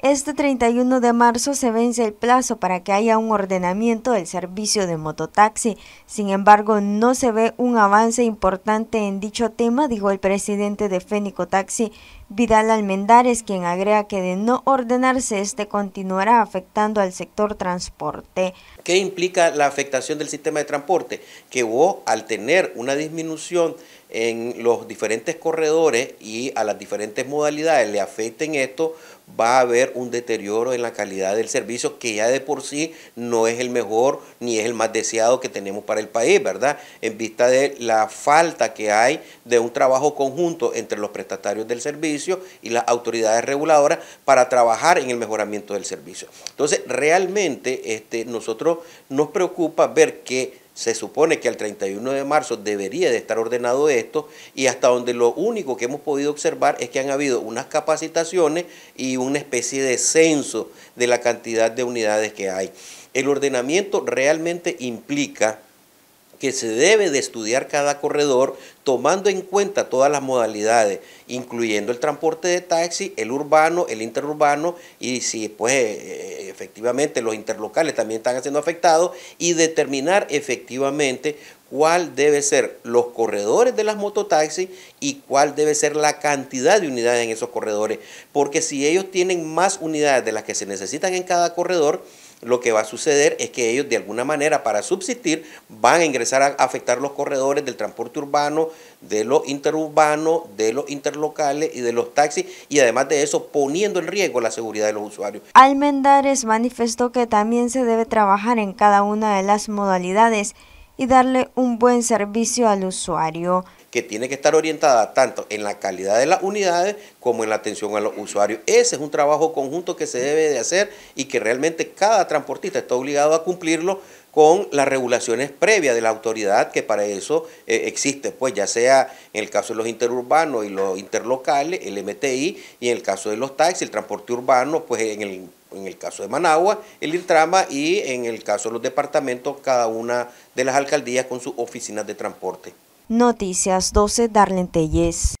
Este 31 de marzo se vence el plazo para que haya un ordenamiento del servicio de mototaxi. Sin embargo, no se ve un avance importante en dicho tema, dijo el presidente de Fénico Taxi, Vidal Almendares, quien agrega que de no ordenarse este continuará afectando al sector transporte. ¿Qué implica la afectación del sistema de transporte? Que hubo, oh, al tener una disminución en los diferentes corredores y a las diferentes modalidades le afecten esto, va a haber un deterioro en la calidad del servicio que ya de por sí no es el mejor ni es el más deseado que tenemos para el país, ¿verdad? En vista de la falta que hay de un trabajo conjunto entre los prestatarios del servicio y las autoridades reguladoras para trabajar en el mejoramiento del servicio. Entonces, realmente este, nosotros nos preocupa ver que se supone que al 31 de marzo debería de estar ordenado esto y hasta donde lo único que hemos podido observar es que han habido unas capacitaciones y una especie de censo de la cantidad de unidades que hay. El ordenamiento realmente implica que se debe de estudiar cada corredor tomando en cuenta todas las modalidades, incluyendo el transporte de taxi, el urbano, el interurbano y si pues eh, efectivamente los interlocales también están siendo afectados y determinar efectivamente cuál debe ser los corredores de las mototaxis y cuál debe ser la cantidad de unidades en esos corredores. Porque si ellos tienen más unidades de las que se necesitan en cada corredor, lo que va a suceder es que ellos de alguna manera para subsistir van a ingresar a afectar los corredores del transporte urbano, de los interurbano, de los interlocales y de los taxis y además de eso poniendo en riesgo la seguridad de los usuarios. Almendares manifestó que también se debe trabajar en cada una de las modalidades y darle un buen servicio al usuario. Que tiene que estar orientada tanto en la calidad de las unidades como en la atención a los usuarios. Ese es un trabajo conjunto que se debe de hacer y que realmente cada transportista está obligado a cumplirlo con las regulaciones previas de la autoridad que para eso eh, existe, pues ya sea en el caso de los interurbanos y los interlocales, el MTI, y en el caso de los taxis, el transporte urbano, pues en el, en el caso de Managua, el Intrama, y en el caso de los departamentos, cada una de las alcaldías con sus oficinas de transporte. Noticias 12, Darlene Telles.